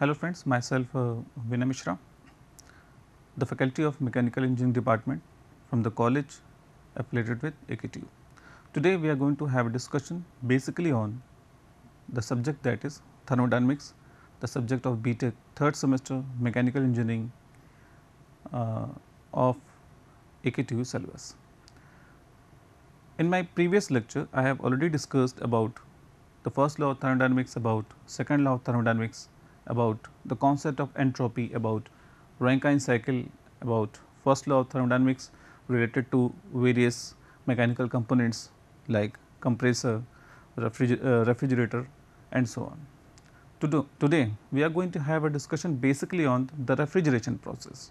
Hello friends, myself uh, Vinay Mishra, the faculty of mechanical engineering department from the college affiliated with AKTU. Today we are going to have a discussion basically on the subject that is thermodynamics, the subject of BTEC third semester mechanical engineering uh, of AKTU syllabus. In my previous lecture, I have already discussed about the first law of thermodynamics, about second law of thermodynamics, about the concept of entropy, about Rankine cycle, about first law of thermodynamics related to various mechanical components like compressor, refriger uh, refrigerator and so on. Today, today we are going to have a discussion basically on the refrigeration process.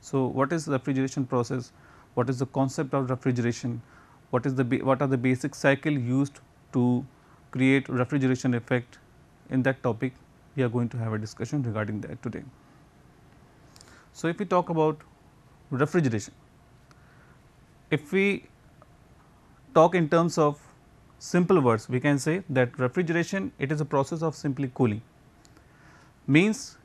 So, what is the refrigeration process, what is the concept of refrigeration, what is the what are the basic cycle used to create refrigeration effect in that topic we are going to have a discussion regarding that today. So, if we talk about refrigeration, if we talk in terms of simple words we can say that refrigeration it is a process of simply cooling means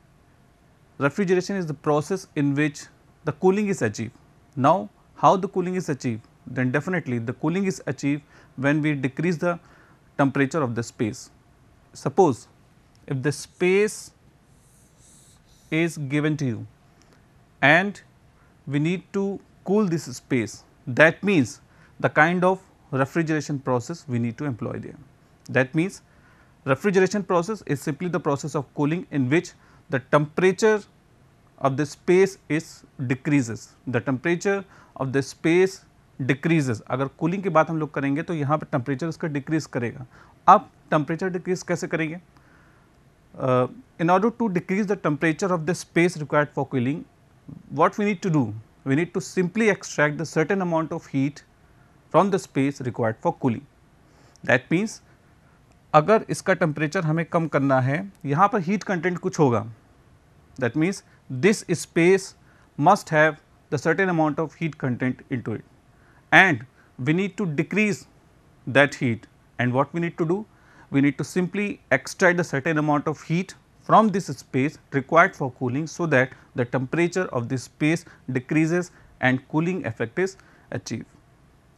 refrigeration is the process in which the cooling is achieved. Now, how the cooling is achieved then definitely the cooling is achieved when we decrease the temperature of the space. Suppose if the space is given to you and we need to cool this space that means the kind of refrigeration process we need to employ there. That means refrigeration process is simply the process of cooling in which the temperature of the space is decreases the temperature of the space decreases अगर cooling की बात हम लोग करेंगे तो यहाँ पर temperature इसका decrease करेगा अब temperature decrease कैसे करेंगे uh, in order to decrease the temperature of the space required for cooling, what we need to do? We need to simply extract the certain amount of heat from the space required for cooling. That means, agar iska temperature hame कम करना है यहाँ पर heat content कुछ होगा That means, this space must have the certain amount of heat content into it and we need to decrease that heat and what we need to do we need to simply extract a certain amount of heat from this space required for cooling so that the temperature of this space decreases and cooling effect is achieved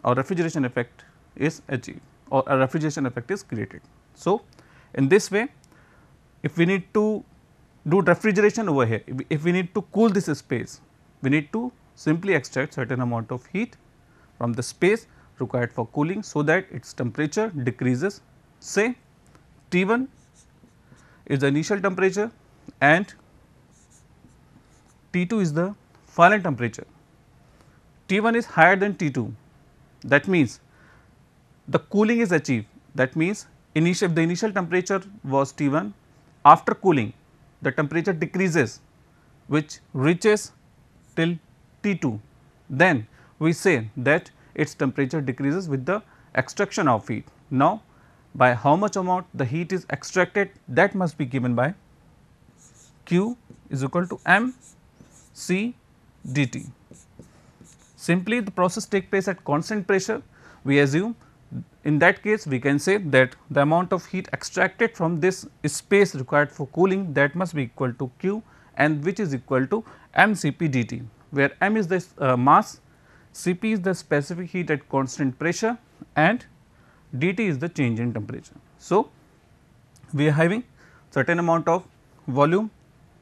or refrigeration effect is achieved or a refrigeration effect is created. So, in this way if we need to do refrigeration over here, if we need to cool this space, we need to simply extract certain amount of heat from the space required for cooling so that its temperature decreases say T1 is the initial temperature and T2 is the final temperature. T1 is higher than T2 that means the cooling is achieved that means initial if the initial temperature was T1 after cooling the temperature decreases which reaches till T2 then we say that its temperature decreases with the extraction of heat. Now, by how much amount the heat is extracted that must be given by Q is equal to m c dt. Simply the process take place at constant pressure we assume in that case we can say that the amount of heat extracted from this space required for cooling that must be equal to Q and which is equal to m c p dt where m is the uh, mass, Cp is the specific heat at constant pressure and dT is the change in temperature. So, we are having certain amount of volume,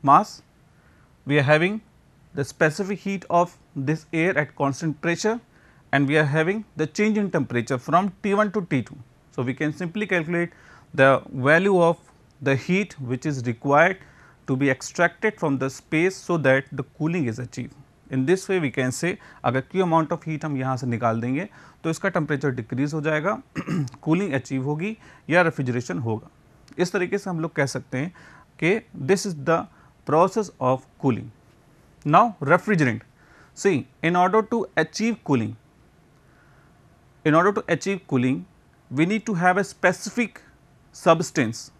mass, we are having the specific heat of this air at constant pressure and we are having the change in temperature from T1 to T2. So, we can simply calculate the value of the heat which is required to be extracted from the space so that the cooling is achieved. In this way we can say अगर Q amount of heat हम यहाँ से निकाल देंगे तो इसका temperature decrease हो जाएगा कूलिंग अचीव होगी या रेफ्रिजरेशन होगा इस तरीके से हम लोग कह सकते हैं कि this is the process of cooling now refrigerant see in order to achieve cooling in order to achieve cooling we need to have a specific substance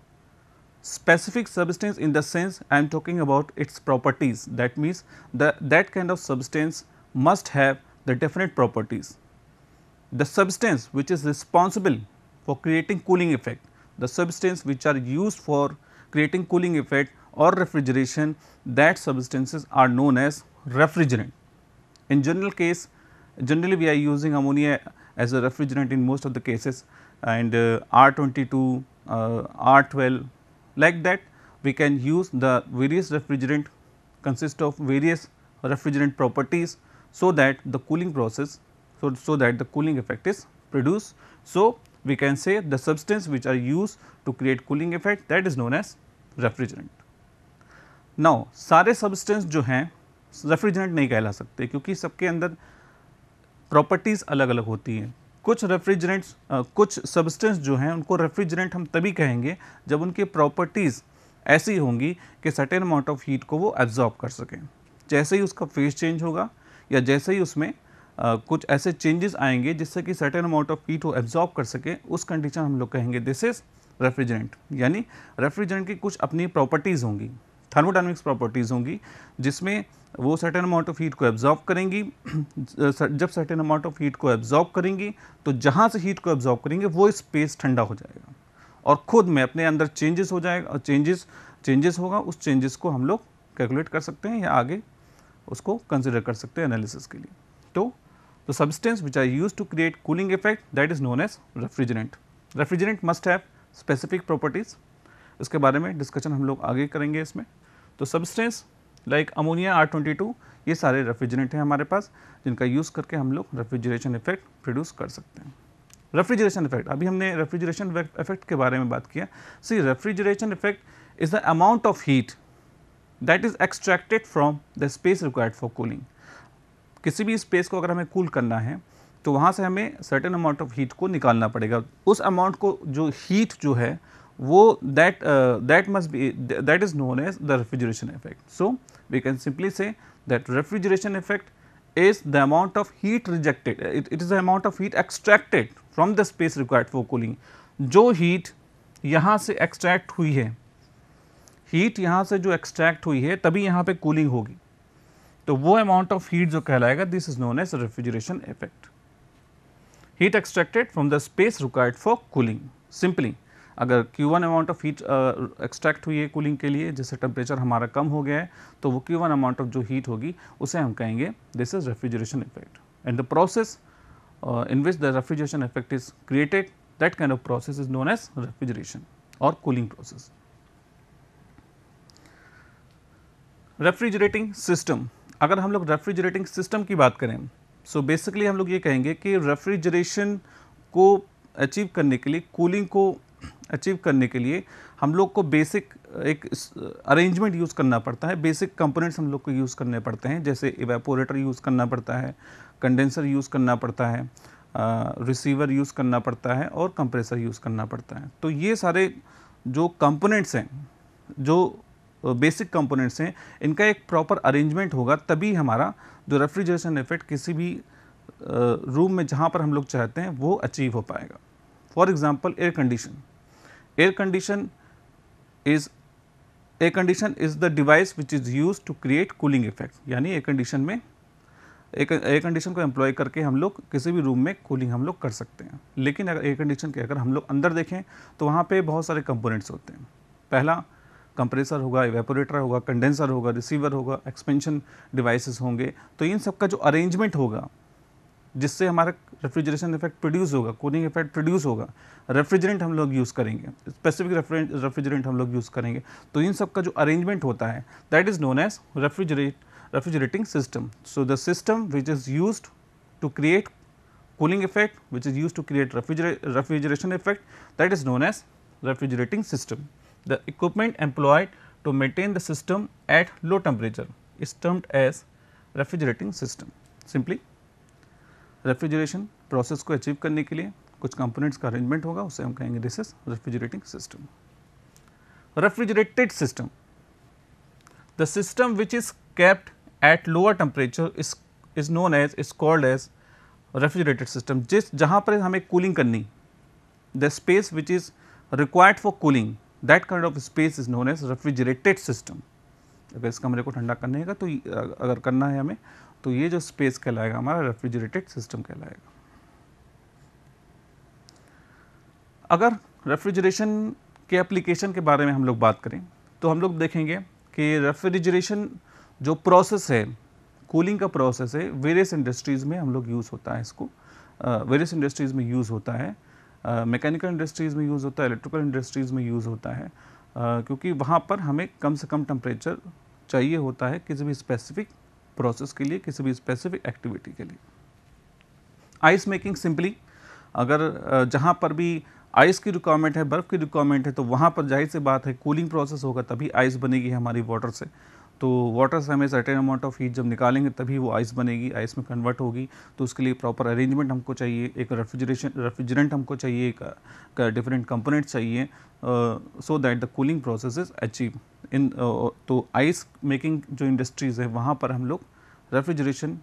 specific substance in the sense I am talking about its properties that means the that kind of substance must have the definite properties. The substance which is responsible for creating cooling effect, the substance which are used for creating cooling effect or refrigeration that substances are known as refrigerant. In general case generally we are using ammonia as a refrigerant in most of the cases and uh, R22, uh, R12 Like that we can use the various refrigerant consist of various refrigerant properties so that the cooling process so, so that the cooling effect is produced. So, we can say the substance which are used to create cooling effect that is known as refrigerant. Now, sare substance jo hain refrigerant nahi kehla sakte kyunki sabke andar properties alag alag hoti hain. कुछ refrigerants कुछ substance जो हैं उनको refrigerant हम तभी कहेंगे जब उनकी प्रॉपर्टीज़ ऐसी होंगी कि सर्टेन अमाउंट ऑफ हीट को वो एब्जॉर्ब कर सकें जैसे ही उसका फेस चेंज होगा या जैसे ही उसमें आ, कुछ ऐसे चेंजेस आएंगे जिससे कि सर्टेन अमाउंट ऑफ हीट वो एब्जॉर्ब कर सके उस कंडीशन हम लोग कहेंगे दिस इज़ रेफ्रिजरेंट यानी रेफ्रिजरेंट की कुछ अपनी प्रॉपर्टीज़ होंगी थर्मोडाइनमिक्स प्रॉपर्टीज़ होंगी जिसमें वो सर्टेन अमाउंट ऑफ हीट को एब्जॉर्ब करेंगी जब सर्टेन अमाउंट ऑफ हीट को एब्जॉर्ब करेंगी तो जहाँ से हीट को एब्जॉर्ब करेंगे वो स्पेस ठंडा हो जाएगा और ख़ुद में अपने अंदर चेंजेस हो जाएगा और चेंजेस चेंजेस होगा उस चेंजेस को हम लोग कैलकुलेट कर सकते हैं या आगे उसको कंसिडर कर सकते हैं एनालिसिस के लिए तो the substance which I use to create cooling effect that is known as refrigerant refrigerant must have specific properties इसके बारे में डिस्कशन हम लोग आगे करेंगे इसमें तो substance like ammonia R twenty two ये सारे रेफ्रिजरेंट हैं हमारे पास जिनका यूज़ करके हम लोग रेफ्रिजरेशन इफेक्ट प्रोड्यूस कर सकते हैं रेफ्रिजरेशन इफेक्ट अभी हमने रेफ्रिजरेशन इफेक्ट के बारे में बात किया see refrigeration effect is the amount of heat that is extracted from the space required for cooling किसी भी स्पेस को अगर हमें कूल cool करना है तो वहाँ से हमें सर्टेन अमाउंट ऑफ हीट को निकालना पड़ेगा उस अमाउंट को जो हीट जो है वो that that must be that is known as the refrigeration effect so we can simply say that refrigeration effect is the amount of heat rejected it is the amount of heat extracted from the space required for cooling जो heat यहाँ से extract हुई है heat यहाँ से जो extract हुई है तभी यहाँ पे कूलिंग होगी तो वो अमाउंट ऑफ हीट जो कहलाएगा this is known as refrigeration effect heat extracted from the space required for cooling simply अगर Q1 amount of heat extract हुई है कूलिंग के लिए जैसे टेम्परेचर हमारा कम हो गया है तो वो Q1 अमाउंट ऑफ जो हीट होगी उसे हम कहेंगे this is refrigeration effect and the process in which the refrigeration effect is created that kind of process is known as refrigeration और कूलिंग प्रोसेस रेफ्रिजरेटिंग सिस्टम अगर हम लोग रेफ्रिजरेटिंग सिस्टम की बात करें सो so बेसिकली हम लोग ये कहेंगे कि रेफ्रिजरेशन को अचीव करने के लिए कूलिंग को अचीव करने के लिए हम लोग को बेसिक uh, एक अरेंजमेंट uh, यूज़ करना पड़ता है बेसिक कंपोनेंट्स हम लोग को यूज़ करने पड़ते हैं जैसे इवेपोरेटर यूज़ करना पड़ता है कंडेंसर यूज़ करना पड़ता है रिसीवर uh, यूज़ करना पड़ता है और कंप्रेसर यूज़ करना पड़ता है तो ये सारे जो कंपोनेंट्स हैं जो बेसिक कंपोनेंट्स हैं इनका एक प्रॉपर अरेंजमेंट होगा तभी हमारा जो रेफ्रिजरेशन इफेक्ट किसी भी रूम में जहाँ पर हम लोग चाहते हैं वो अचीव हो पाएगा for example air condition Air condition is air condition is the device which is used to create cooling effect यानी air condition में एयर कंडीशन को एम्प्लॉय करके हम लोग किसी भी रूम में कूलिंग हम लोग कर सकते हैं लेकिन अगर एयर कंडीशन के अगर हम लोग अंदर देखें तो वहाँ पे बहुत सारे कंपोनेंट्स होते हैं पहला कंप्रेसर होगा एवेपोरेटर होगा कंडेंसर होगा रिसीवर होगा एक्सपेंशन डिवाइसेस होंगे तो इन सब का जो अरेंजमेंट होगा जिससे हमारा रेफ्रिजरेशन इफेक्ट प्रोड्यूस होगा कूलिंग इफेक्ट प्रोड्यूस होगा रेफ्रिजरेंट हम लोग यूज़ करेंगे स्पेसिफिक रेफ्रिजरेंट हम लोग यूज़ करेंगे तो इन सब का जो अरेंजमेंट होता है that is known as refrigerate refrigerating system so the system which is use to create cooling effect which is use to create refrigeration effect that is known as refrigerating system the equipment employed to maintain the system at low temperature is termed as refrigerating system simply refrigeration process को achieve करने के लिए कुछ components का arrangement होगा उसे हम कहेंगे this is refrigerating system refrigerated system the system which is capped at lower temperature is is known as is called as refrigerated system जिस जहाँ पर हमें कूलिंग करनी the space which is required for cooling that kind of space is known as refrigerated system अगर इस कमरे को ठंडा करने का तो अगर करना है हमें तो ये जो स्पेस कहलाएगा हमारा रेफ्रिजरेटेड सिस्टम कहलाएगा अगर रेफ्रिजरेशन के एप्लीकेशन के बारे में हम लोग बात करें तो हम लोग देखेंगे कि रेफ्रिजरेशन जो प्रोसेस है कूलिंग का प्रोसेस है वेरियस इंडस्ट्रीज़ में हम लोग यूज़ होता है इसको वेरियस इंडस्ट्रीज़ में यूज़ होता है मैकेनिकल इंडस्ट्रीज़ में यूज़ होता है इलेक्ट्रिकल इंडस्ट्रीज़ में यूज़ होता है uh, क्योंकि वहाँ पर हमें कम से कम टम्परेचर चाहिए होता है किसी भी स्पेसिफिक प्रोसेस के लिए किसी भी स्पेसिफिक एक्टिविटी के लिए आइस मेकिंग सिंपली अगर जहाँ पर भी आइस की रिक्वायरमेंट है बर्फ़ की रिक्वायरमेंट है तो वहाँ पर जाहिर सी बात है कूलिंग प्रोसेस होगा तभी आइस बनेगी हमारी वाटर से तो वाटर से हमें सर्टेन अमाउंट ऑफ हीट जब निकालेंगे तभी वो आइस बनेगी आइस में कन्वर्ट होगी तो उसके लिए प्रॉपर अरेंजमेंट हमको चाहिए एक रेफ्रिजरेशन रेफ्रिजरेंट हमको चाहिए एक डिफरेंट कंपोनेंट चाहिए so that the cooling process is achieve in तो आइस मेकिंग जो इंडस्ट्रीज़ है वहाँ पर हम लोग रेफ्रिजरेशन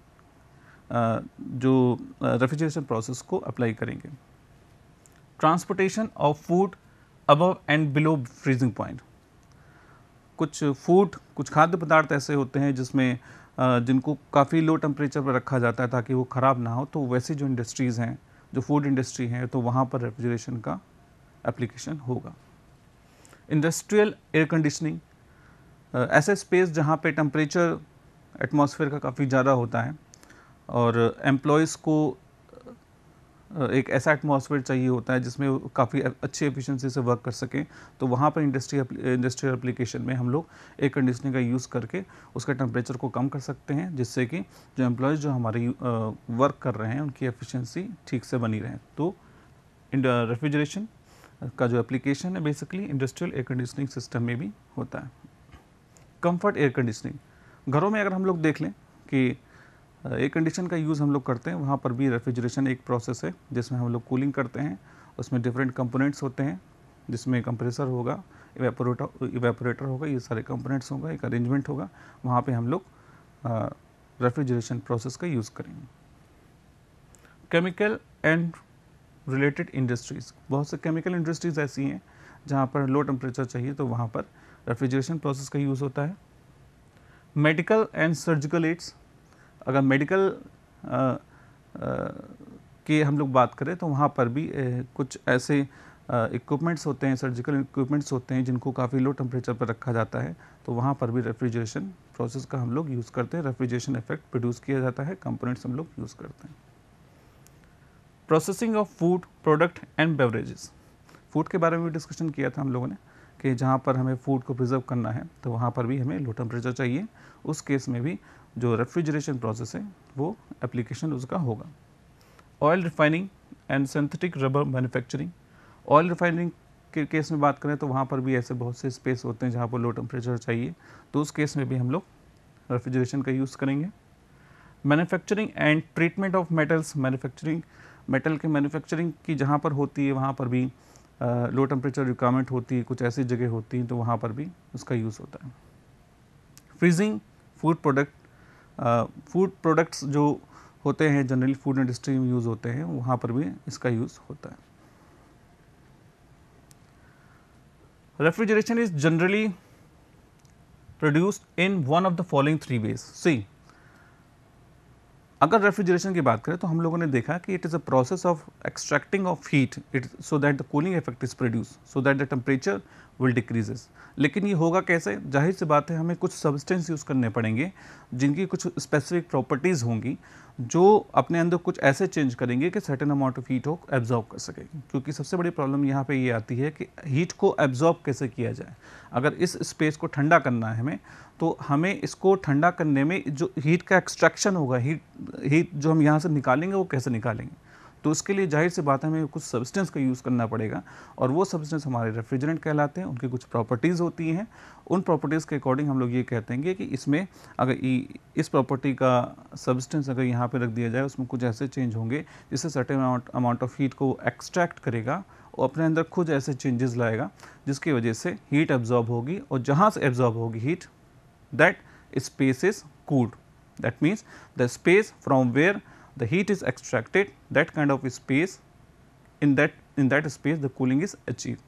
जो रेफ्रिजरेशन प्रोसेस को अप्लाई करेंगे transportation of food above and below freezing point कुछ फूड कुछ खाद्य पदार्थ ऐसे होते हैं जिसमें जिनको काफ़ी लो टेम्परेचर पर रखा जाता है ताकि वो ख़राब ना हो तो वैसी जो इंडस्ट्रीज़ हैं जो फूड इंडस्ट्री हैं तो वहाँ पर रेफ्रिजरेशन का एप्लीकेशन होगा इंडस्ट्रियल एयर कंडीशनिंग ऐसे स्पेस जहाँ पे टेम्परेचर एटमॉस्फेयर का काफ़ी ज़्यादा होता है और एम्प्लॉयज़ को एक ऐसा एटमॉस्फेयर चाहिए होता है जिसमें काफ़ी अच्छी एफिशिएंसी से वर्क कर सकें तो वहाँ पर इंडस्ट्री इंडस्ट्रियल एप्लीकेशन में हम लोग एयर कंडीशनिंग का यूज़ करके उसका टेम्परेचर को कम कर सकते हैं जिससे कि जो एम्प्लॉयज़ जो हमारे वर्क कर रहे हैं उनकी एफिशिएंसी ठीक से बनी रहे तो रेफ्रिजरेशन का जो एप्लीकेशन है basically industrial air conditioning system में भी होता है कंफर्ट एयर कंडीशनिंग घरों में अगर हम लोग देख लें कि एयर कंडीशन का यूज़ हम लोग करते हैं वहाँ पर भी रेफ्रिजरेशन एक प्रोसेस है जिसमें हम लोग कूलिंग करते हैं उसमें डिफरेंट कंपोनेंट्स होते हैं जिसमें कंप्रेसर होगा इवेपोरेटर इवेपोरेटर होगा ये सारे कंपोनेंट्स होगा एक अरेंजमेंट होगा वहाँ पे हम लोग रेफ्रिजरेशन प्रोसेस का यूज़ करेंगे केमिकल एंड रिलेटेड इंडस्ट्रीज़ बहुत से केमिकल इंडस्ट्रीज़ ऐसी हैं जहाँ पर लो टेम्परेचर चाहिए तो वहाँ पर रेफ्रिजरेशन प्रोसेस का यूज़ होता है मेडिकल एंड सर्जिकल एड्स अगर मेडिकल की हम लोग बात करें तो वहाँ पर भी ए, कुछ ऐसे इक्विपमेंट्स होते हैं सर्जिकल इक्विपमेंट्स होते हैं जिनको काफ़ी लो टेम्परेचर पर रखा जाता है तो वहाँ पर भी रेफ्रिजरेशन प्रोसेस का हम लोग यूज़ करते हैं रेफ्रिजरेशन इफेक्ट प्रोड्यूस किया जाता है कंपोनेंट्स हम लोग यूज़ करते हैं processing of food product and beverages food के बारे में भी डिस्कशन किया था हम लोगों ने कि जहाँ पर हमें फूड को प्रिजर्व करना है तो वहाँ पर भी हमें लो टेम्परेचर चाहिए उस केस में भी जो रेफ्रिजरेशन प्रोसेस है वो एप्लीकेशन उसका होगा oil refining and synthetic rubber manufacturing oil refining के केस में बात करें तो वहाँ पर भी ऐसे बहुत से स्पेस होते हैं जहाँ पर लो टेम्परेचर चाहिए तो उस केस में भी हम लोग रेफ्रिजरेशन का यूज़ करेंगे manufacturing and treatment of metals manufacturing metal के मैन्युफैक्चरिंग की जहाँ पर होती है वहाँ पर भी लो टेम्परेचर रिक्वायरमेंट होती है कुछ ऐसी जगह होती हैं तो वहाँ पर भी उसका यूज़ होता है freezing food product food products जो होते हैं जनरली फूड इंडस्ट्री में यूज़ होते हैं वहाँ पर भी इसका यूज़ होता है refrigeration is generally produced in one of the following three ways see अगर रेफ्रिजरेशन की बात करें तो हम लोगों ने देखा कि it is a process of extracting of heat it so that the cooling effect is produce so that the temperature will decreases लेकिन ये होगा कैसे जाहिर सी बात है हमें कुछ सब्सटेंस यूज़ करने पड़ेंगे जिनकी कुछ स्पेसिफिक प्रॉपर्टीज़ होंगी जो अपने अंदर कुछ ऐसे चेंज करेंगे कि सर्टेन अमाउंट ऑफ हीट को एब्जॉर्ब कर सके क्योंकि सबसे बड़ी प्रॉब्लम यहाँ पे ये यह आती है कि हीट को एब्जॉर्ब कैसे किया जाए अगर इस स्पेस को ठंडा करना है हमें तो हमें इसको ठंडा करने में जो हीट का एक्सट्रैक्शन होगा हीट हीट जो हम यहाँ से निकालेंगे वो कैसे निकालेंगे तो उसके लिए जाहिर सी बात है हमें कुछ सब्सटेंस का यूज़ करना पड़ेगा और वो सब्सटेंस हमारे रेफ्रिजरेंट कहलाते हैं उनकी कुछ प्रॉपर्टीज़ होती हैं उन प्रॉपर्टीज़ के अकॉर्डिंग हम लोग ये कहते हैं कि इसमें अगर इस प्रॉपर्टी का सब्सटेंस अगर यहाँ पर रख दिया जाए उसमें कुछ ऐसे चेंज होंगे जिससे certain amount amount of heat को एक्सट्रैक्ट करेगा और अपने अंदर खुद ऐसे चेंजेस लाएगा जिसकी वजह से हीट एब्जॉर्ब होगी और जहाँ से एब्जॉर्ब होगी heat that space is cooled that means the space from where the heat is extracted that kind of space in that in that space the cooling is achieved.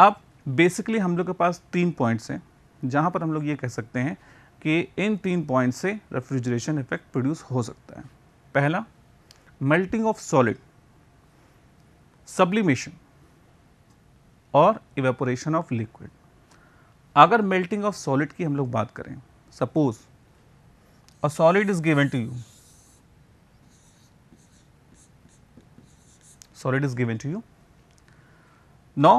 अब basically हम लोग के पास तीन points हैं जहाँ पर हम लोग ये कह सकते हैं कि इन तीन पॉइंट से रेफ्रिजरेशन इफेक्ट प्रोड्यूस हो सकता है पहला मेल्टिंग ऑफ सॉलिड सब्लिमेशन और इवेपोरेशन ऑफ लिक्विड अगर मेल्टिंग ऑफ सॉलिड की हम लोग बात करें suppose a solid is given to you solid is given to you. Now,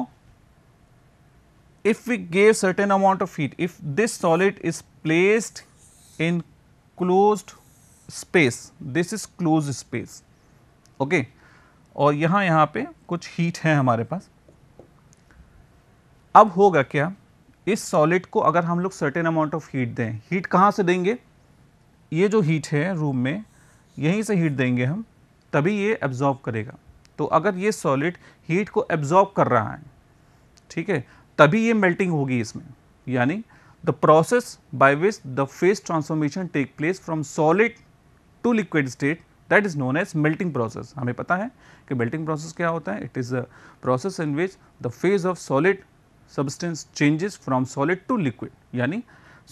if we gave certain amount of heat, if this solid is placed in closed space, this is closed space, okay. और यहाँ यहाँ पे कुछ heat है हमारे पास अब होगा क्या इस सॉलिड को अगर हम लोग सर्टेन अमाउंट ऑफ हीट दें हीट कहाँ से देंगे ये जो हीट है रूम में यहीं से हीट देंगे हम तभी ये एब्जॉर्ब करेगा तो अगर ये सॉलिड हीट को एब्जॉर्ब कर रहा है ठीक है तभी ये मेल्टिंग होगी इसमें यानी the process by which the phase transformation take place from solid to liquid state that is known as melting process हमें पता है कि मेल्टिंग प्रोसेस क्या होता है it is a process in which the phase of solid substance changes from solid to liquid यानी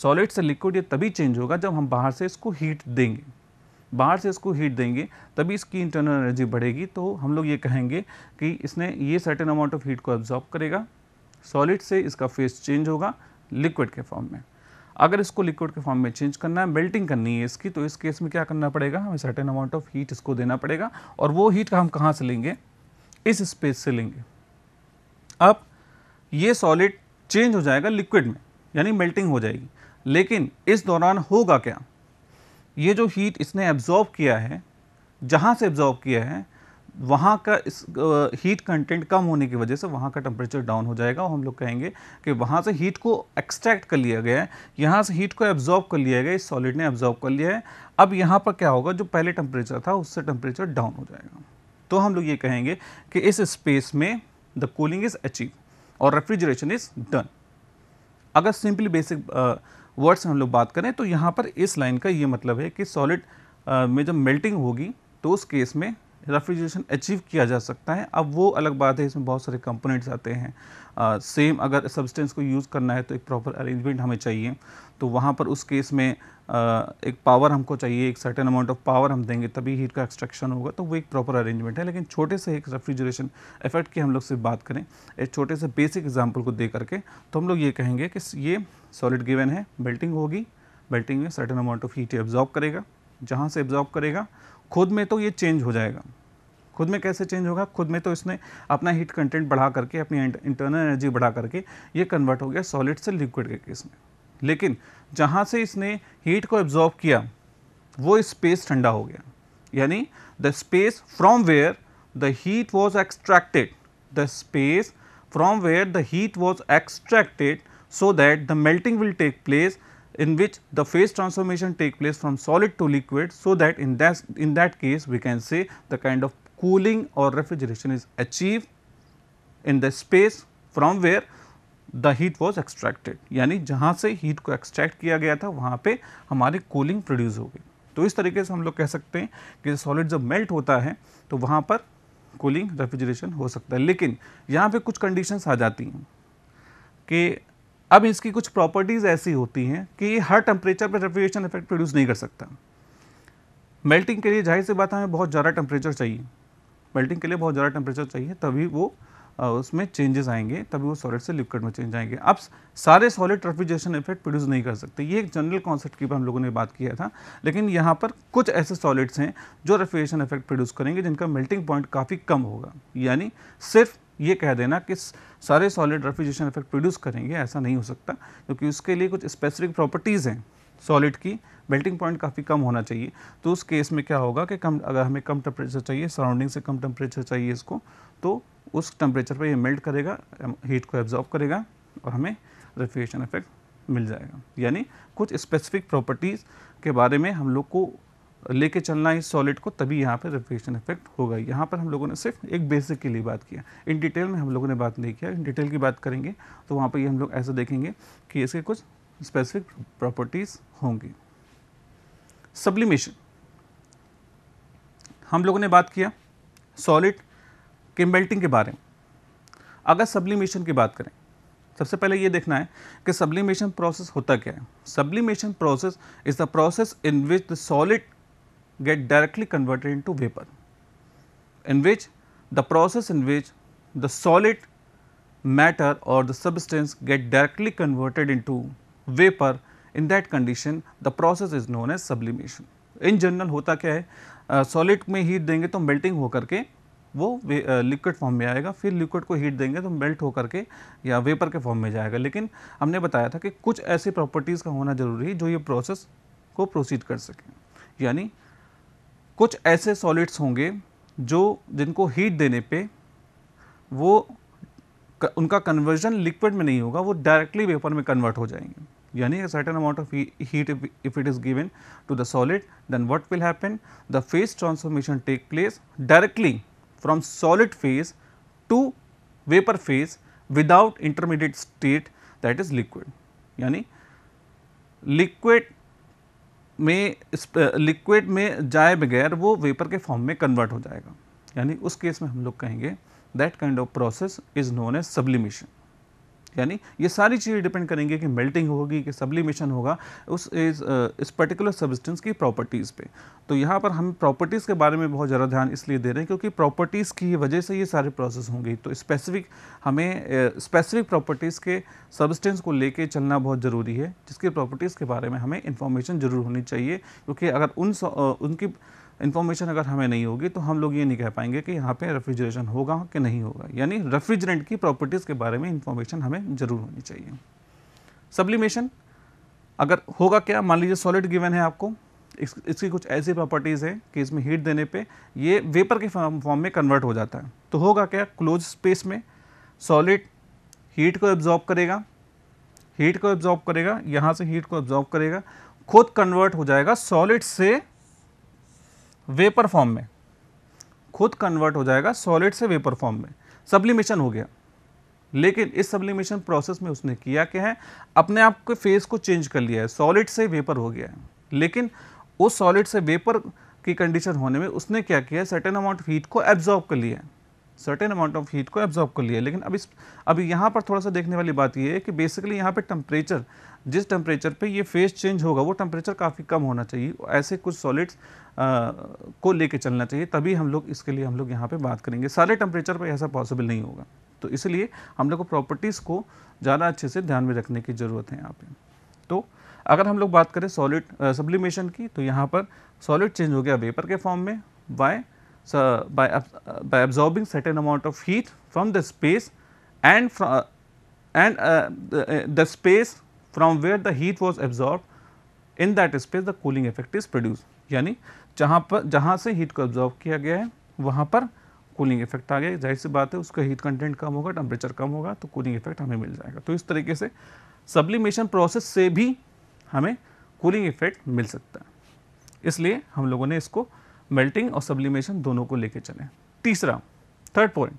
solid से liquid ये तभी चेंज होगा जब हम बाहर से इसको हीट देंगे बाहर से इसको हीट देंगे तभी इसकी इंटरनल एनर्जी बढ़ेगी तो हम लोग ये कहेंगे कि इसने ये सर्टेन अमाउंट ऑफ हीट को एब्जॉर्ब करेगा सॉलिड से इसका फेस चेंज होगा लिक्विड के फॉर्म में अगर इसको लिक्विड के फॉर्म में चेंज करना है मेल्टिंग करनी है इसकी तो इस केस में क्या करना पड़ेगा हमें सर्टेन अमाउंट ऑफ हीट इसको देना पड़ेगा और वो हीट का हम कहाँ से लेंगे इस स्पेस से लेंगे अब ये सॉलिड चेंज हो जाएगा लिक्विड में यानी मेल्टिंग हो जाएगी लेकिन इस दौरान होगा क्या ये जो हीट इसने एब्ज़ॉर्ब किया है जहाँ से एब्ज़ॉर्ब किया है वहाँ का इस हीट कंटेंट कम होने की वजह से वहाँ का टेम्परेचर डाउन हो जाएगा और हम लोग कहेंगे कि वहाँ से हीट को एक्सट्रैक्ट कर लिया गया है यहाँ से हीट को एब्जॉर्ब कर लिया गया इस सॉलिड ने एब्जॉर्ब कर लिया है अब यहाँ पर क्या होगा जो पहले टेम्परेचर था उससे टेम्परेचर डाउन हो जाएगा तो हम लोग ये कहेंगे कि इस स्पेस में द कूलिंग इज़ अचीव और रेफ्रिजरेशन इज़ डन अगर सिंपली बेसिक वर्ड से हम लोग बात करें तो यहाँ पर इस लाइन का ये मतलब है कि सॉलिड में जब मेल्टिंग होगी तो उस केस में रेफ्रिजरेशन अचीव किया जा सकता है अब वो अलग बात है इसमें बहुत सारे कंपोनेंट्स आते हैं आ, सेम अगर सब्सटेंस को यूज़ करना है तो एक प्रॉपर अरेंजमेंट हमें चाहिए तो वहाँ पर उस केस में आ, एक पावर हमको चाहिए एक सर्टेन अमाउंट ऑफ पावर हम देंगे तभी हीट का एक्सट्रैक्शन होगा तो वो एक प्रॉपर अरेंजमेंट है लेकिन छोटे से एक रेफ्रिजरेशन इफेक्ट की हम लोग से बात करें एक छोटे से बेसिक एग्जाम्पल को दे करके तो हम लोग ये कहेंगे कि ये सॉलिड गिवन है बेल्टिंग होगी बेल्टिंग में certain amount of heat absorb करेगा जहाँ से एब्जॉर्ब करेगा खुद में तो ये चेंज हो जाएगा खुद में कैसे चेंज होगा खुद में तो इसने अपना हीट कंटेंट बढ़ा करके अपनी इंटरनल एनर्जी बढ़ा करके ये कन्वर्ट हो गया सॉलिड से लिक्विड के केस में लेकिन जहाँ से इसने हीट को एब्जॉर्ब किया वो स्पेस ठंडा हो गया यानी the space from where the heat was extracted the space from where the heat was extracted so that the melting will take place in which the phase transformation take place from solid to liquid. So, that in that in that case we can say the kind of cooling or refrigeration is achieved in the space from where the heat was extracted yani jahan se heat ko extract kiya gaya tha wahan pe हमारी cooling produce ho gayi to is tarike se hum log keh sakte hain ki solid jab melt hota hai to wahan par cooling refrigeration हो सकता है लेकिन यहाँ पे कुछ conditions आ जाती हैं कि अब इसकी कुछ प्रॉपर्टीज़ ऐसी होती हैं कि ये हर टेम्परेचर पर रेफ्रिजरेशन इफेक्ट प्रोड्यूस नहीं कर सकता मेल्टिंग के लिए जाहिर सी बात हमें बहुत ज़्यादा टेम्परेचर चाहिए मेल्टिंग के लिए बहुत ज़्यादा टेम्परेचर चाहिए तभी वो उसमें चेंजेस आएंगे तभी वो सॉलिड से लिक्विड में चेंज आएंगे अब सारे सॉलिड रेफ्रिजरेशन इफेक्ट प्रोड्यूस नहीं कर सकते ये एक जनरल कॉन्सेप्ट की पर हम लोगों ने बात किया था लेकिन यहाँ पर कुछ ऐसे सॉलिड्स हैं जो रेफ्रिजरेशन इफेक्ट प्रोड्यूस करेंगे जिनका मेल्टिंग पॉइंट काफ़ी कम होगा यानी सिर्फ ये कह देना कि सारे सॉलिड रेफ्रिजरेशन इफेक्ट प्रोड्यूस करेंगे ऐसा नहीं हो सकता क्योंकि उसके लिए कुछ स्पेसिफिक प्रॉपर्टीज़ हैं सॉलिड की मेल्टिंग पॉइंट काफ़ी कम होना चाहिए तो उस केस में क्या होगा कि कम अगर हमें कम टेम्परेचर चाहिए सराउंडिंग से कम टेम्परेचर चाहिए इसको तो उस टेम्परेचर पर ये मेल्ट करेगा हीट को एब्जॉर्ब करेगा और हमें रेफ्रिजरेशन इफेक्ट मिल जाएगा यानी कुछ स्पेसिफिक प्रॉपर्टीज़ के बारे में हम लोग को लेके चलना इस सॉलिड को तभी यहाँ पर रिफ्लेक्शन इफेक्ट होगा यहाँ पर हम लोगों ने सिर्फ एक बेसिक के लिए बात किया इन डिटेल में हम लोगों ने बात नहीं किया इन डिटेल की बात करेंगे तो वहाँ पर ये हम लोग ऐसा देखेंगे कि इसके कुछ स्पेसिफिक प्रॉपर्टीज़ होंगी सब्लिमेशन हम लोगों ने बात किया सॉलिड के मेल्टिंग के बारे में अगर सब्लिमेशन की बात करें सबसे पहले ये देखना है कि सब्लिमेशन प्रोसेस होता क्या है sublimation process is the process in which the solid get directly converted into vapor in which the process in which the solid matter or the substance get directly converted into vapor in that condition the process is known as sublimation. In general होता क्या है solid uh, में heat देंगे तो melting होकर के वो liquid form में आएगा फिर लिक्विड को हीट देंगे तो मेल्ट हो करके या वेपर के फॉर्म में जाएगा लेकिन हमने बताया था कि कुछ ऐसी प्रॉपर्टीज़ का होना ज़रूरी है जो ये प्रोसेस को प्रोसीड कर सके यानी कुछ ऐसे सॉलिड्स होंगे जो जिनको हीट देने पे वो उनका कन्वर्जन लिक्विड में नहीं होगा वो डायरेक्टली वेपर में कन्वर्ट हो जाएंगे यानी a certain amount of heat if it is given to the solid then what will happen the phase transformation take place directly from solid phase to vapour phase without intermediate state that is liquid यानी liquid में liquid में जाए बगैर वो vapour के form में convert हो जाएगा यानी उस केस में हम लोग कहेंगे that kind of process is known as sublimation यानी ये सारी चीज़ें डिपेंड करेंगे कि मेल्टिंग होगी कि सब्लिमेशन होगा उस इस, इस पर्टिकुलर सब्सटेंस की प्रॉपर्टीज़ पे तो यहाँ पर हम प्रॉपर्टीज़ के बारे में बहुत ज़्यादा ध्यान इसलिए दे रहे हैं क्योंकि प्रॉपर्टीज़ की वजह से ये सारे प्रोसेस होंगे तो स्पेसिफिक हमें स्पेसिफिक प्रॉपर्टीज़ के सब्सटेंस को लेके चलना बहुत ज़रूरी है जिसकी प्रॉपर्टीज़ के बारे में हमें इन्फॉर्मेशन ज़रूर होनी चाहिए क्योंकि अगर उन उनकी इन्फॉर्मेशन अगर हमें नहीं होगी तो हम लोग ये नहीं कह पाएंगे कि यहाँ पे रेफ्रिजरेशन होगा कि नहीं होगा यानी रेफ्रिजरेंट की प्रॉपर्टीज़ के बारे में इन्फॉर्मेशन हमें ज़रूर होनी चाहिए सब्लिमेशन अगर होगा क्या मान लीजिए सॉलिड गिवन है आपको इस, इसकी कुछ ऐसी प्रॉपर्टीज़ है कि इसमें हीट देने पर ये वेपर के फॉर्म में कन्वर्ट हो जाता है तो होगा क्या क्लोज स्पेस में सॉलिड हीट को एब्जॉर्ब करेगा हीट को एब्जॉर्ब करेगा यहाँ से हीट को एब्जॉर्ब करेगा खुद कन्वर्ट हो जाएगा सॉलिड से वेपर फॉर्म में खुद कन्वर्ट हो जाएगा सॉलिड से वेपर फॉर्म में सब्लिमेशन हो गया लेकिन इस सब्लिमेशन प्रोसेस में उसने किया क्या है अपने आप के फेस को चेंज कर लिया है सॉलिड से वेपर हो गया है लेकिन उस सॉलिड से वेपर की कंडीशन होने में उसने क्या किया सर्टेन अमाउंट ऑफ हीट को एब्जॉर्ब कर लिया है सर्टेन अमाउंट ऑफ हीट को एब्जॉर्ब कर लिया लेकिन अब इस अभी यहाँ पर थोड़ा सा देखने वाली बात यह है कि बेसिकली यहाँ पर टेम्परेचर जिस टेम्परेचर पे ये फेस चेंज होगा वो टेम्परेचर काफ़ी कम होना चाहिए ऐसे कुछ सॉलिड्स को लेके चलना चाहिए तभी हम लोग इसके लिए हम लोग यहाँ पे बात करेंगे सारे टेम्परेचर पे ऐसा पॉसिबल नहीं होगा तो इसलिए हम लोग को प्रॉपर्टीज़ को ज़्यादा अच्छे से ध्यान में रखने की ज़रूरत है यहाँ पर तो अगर हम लोग बात करें सॉलिड सब्लिमेशन की तो यहाँ पर सॉलिड चेंज हो गया वेपर के फॉर्म में by by absorbing certain amount of heat from the space and and the space from where the heat was absorb in that space the cooling effect is produce यानी जहाँ पर जहाँ से heat को absorb किया गया है वहाँ पर कूलिंग इफेक्ट आ गया जाहिर सी बात है उसका हीट कंटेंट कम होगा टेम्परेचर कम होगा तो कूलिंग इफेक्ट हमें मिल जाएगा तो इस तरीके से सब्लिमेशन प्रोसेस से भी हमें कूलिंग इफेक्ट मिल सकता है इसलिए हम लोगों ने इसको मेल्टिंग और सब्लिमेशन दोनों को लेके चले तीसरा third point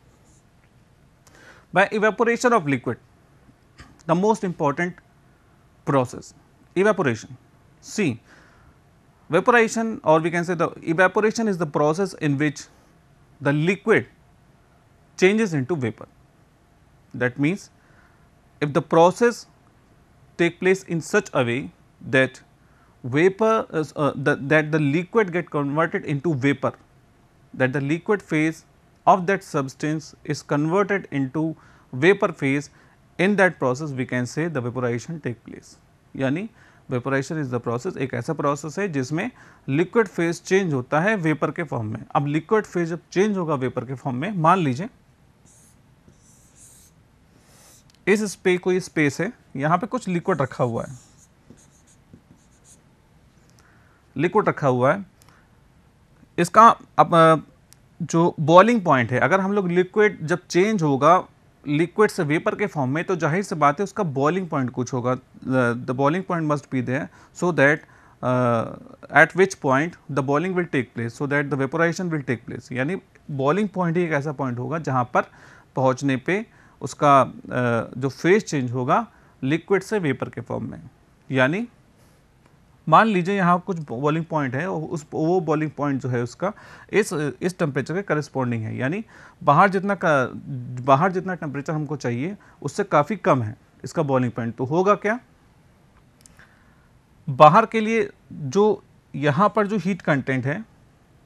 by evaporation of liquid the most important process evaporation. See evaporation, or we can say the evaporation is the process in which the liquid changes into vapor. That means, if the process take place in such a way that vapor is, uh, the, that the liquid get converted into vapor that the liquid phase of that substance is converted into vapor phase in that process we can say the vaporisation take place यानी vaporisation is the process एक ऐसा process है जिसमें liquid phase change होता है vapour के form में अब लिक्विड फेज जब चेंज होगा वेपर के फॉर्म में मान लीजिए इस स्पेस कोई स्पेस है यहां पे कुछ लिक्विड रखा हुआ है लिक्विड रखा हुआ है इसका अब जो बॉइलिंग पॉइंट है अगर हम लोग लिक्विड जब चेंज होगा लिक्विड से वेपर के फॉर्म में तो जाहिर सी बात है उसका बॉइलिंग पॉइंट कुछ होगा the boiling point must be there so that at which point the boiling will take place so that the vaporisation will take place यानी बॉलिंग पॉइंट ही एक ऐसा पॉइंट होगा जहाँ पर पहुँचने पर उसका uh, जो फेज चेंज होगा लिक्विड से वेपर के फॉर्म में यानी मान लीजिए यहाँ कुछ बॉलिंग पॉइंट है उस वो बॉलिंग पॉइंट जो है उसका इस इस टेम्परेचर के करस्पॉन्डिंग है यानी बाहर जितना बाहर जितना टेम्परेचर हमको चाहिए उससे काफ़ी कम है इसका बॉलिंग पॉइंट तो होगा क्या बाहर के लिए जो यहाँ पर जो हीट कंटेंट है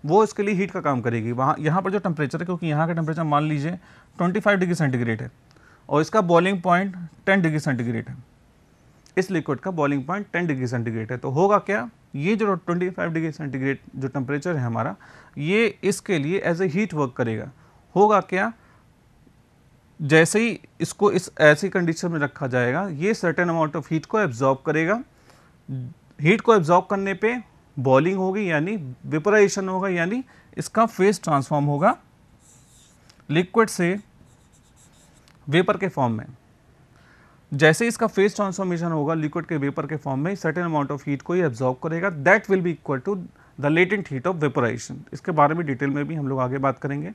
वो इसके लिए हीट का काम करेगी वहाँ यहाँ पर जो टेम्परेचर है क्योंकि यहाँ का टेम्परेचर मान लीजिए 25 डिग्री सेंटीग्रेड है और इसका बॉइलिंग पॉइंट 10 डिग्री सेंटीग्रेड है इस लिक्विड का boiling point ten degree centigrade है तो होगा क्या ये जो ट्वेंटी फाइव डिग्री सेंटीग्रेड जो टेम्परेचर है हमारा ये इसके लिए एज ए हीट वर्क करेगा होगा क्या जैसे ही इसको इस ऐसी कंडीशन में रखा जाएगा ये सर्टेन अमाउंट ऑफ हीट को एब्जॉर्ब करेगा हीट को एब्जॉर्ब करने पे बॉइलिंग होगी यानी वेपराइजेशन होगा यानी इसका फेस ट्रांसफॉर्म होगा लिक्विड से वेपर के फॉर्म में जैसे इसका फेस ट्रांसफॉर्मेशन होगा लिक्विड के वेपर के फॉर्म में सर्टेन अमाउंट ऑफ हीट को ही एब्जॉर्व करेगा that will be equal to the latent heat of vaporisation इसके बारे में डिटेल में भी हम लोग आगे बात करेंगे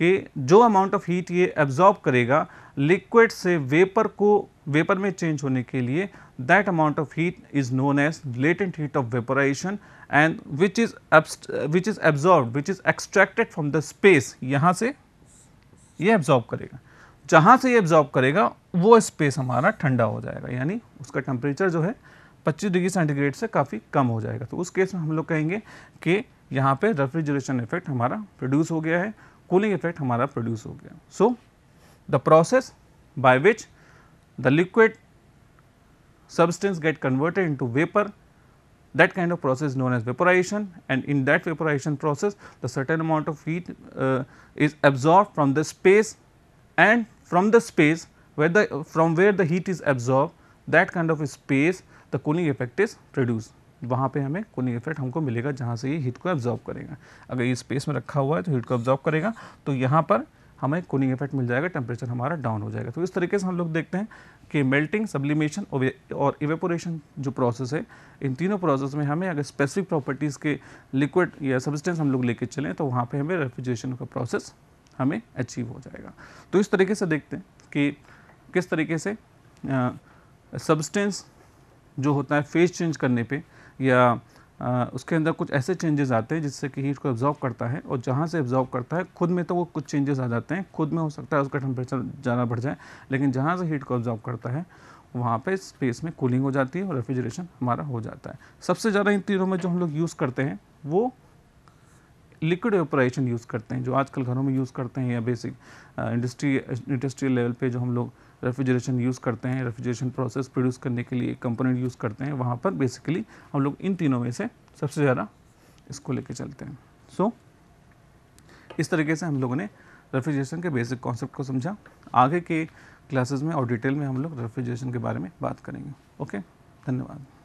कि जो अमाउंट ऑफ हीट ये एब्जॉर्ब करेगा लिक्विड से वेपर को वेपर में चेंज होने के लिए that amount of heat is known as latent heat of vaporisation and which is which is absorb which is extracted from the space यहाँ से ये एब्जॉर्ब करेगा जहाँ से ये ऑब्जॉर्ब करेगा वो स्पेस हमारा ठंडा हो जाएगा यानी उसका टेम्परेचर जो है पच्चीस डिग्री सेंटीग्रेड से काफ़ी कम हो जाएगा तो उस केस में हम लोग कहेंगे कि यहाँ पर रेफ्रिजरेशन इफेक्ट हमारा प्रोड्यूस हो गया है कूलिंग इफेक्ट हमारा प्रोड्यूस हो गया so the process by which the liquid substance get converted into vapour that kind of process known as vaporisation and in that vaporisation process the certain amount of heat is absorb from the space and from the space where the from where the heat is absorbed that kind of space the cooling effect is produced वहाँ पे हमें cooling effect हमको मिलेगा जहाँ से ये heat को absorb करेगा अगर ये स्पेस में रखा हुआ है तो हीट को एब्जॉर्ब करेगा तो यहाँ पर हमें कूलिंग इफेक्ट मिल जाएगा टेम्परेचर हमारा डाउन हो जाएगा तो इस तरीके से हम लोग देखते हैं कि मेल्टिंग सब्लिमेशन और इवेपोरेशन जो प्रोसेस है इन तीनों प्रोसेस में हमें अगर स्पेसिफिक प्रॉपर्टीज़ के लिक्विड या सब्सटेंस हम लोग लेके चलें तो वहाँ पर हमें रेफ्रिजरेशन का प्रोसेस हमें अचीव हो जाएगा तो इस तरीके से देखते हैं कि किस तरीके से सब्सटेंस जो होता है फेज चेंज करने पे या आ, उसके अंदर कुछ ऐसे चेंजेस आते हैं जिससे कि हीट को एब्जॉर्व करता है और जहाँ से एब्जॉर्व करता है खुद में तो वो कुछ चेंजेस आ जाते हैं खुद में हो सकता है उसका टेम्परेचर ज़्यादा बढ़ जाए लेकिन जहाँ से हीट को एब्जॉर्व करता है वहाँ पे स्पेस में कूलिंग हो जाती है और रेफ्रिजरेशन हमारा हो जाता है सबसे ज़्यादा इन तीनों में जो हम लोग यूज़ करते हैं वो लिक्विड वेपोराइजेशन यूज़ करते हैं जो आजकल घरों में यूज़ करते हैं या बेसिक इंडस्ट्री इंडस्ट्रियल लेवल पे जो हम लोग रेफ्रिजरेशन यूज़ करते हैं रेफ्रिजरेशन प्रोसेस प्रोड्यूस करने के लिए कंपोनेंट यूज़ करते हैं वहाँ पर बेसिकली हम लोग इन तीनों में से सबसे ज़्यादा इसको लेके चलते हैं सो so, इस तरीके से हम लोगों ने रेफ्रिजरेशन के बेसिक कॉन्सेप्ट को समझा आगे के क्लासेज में और डिटेल में हम लोग रेफ्रिजरेशन के बारे में बात करेंगे ओके धन्यवाद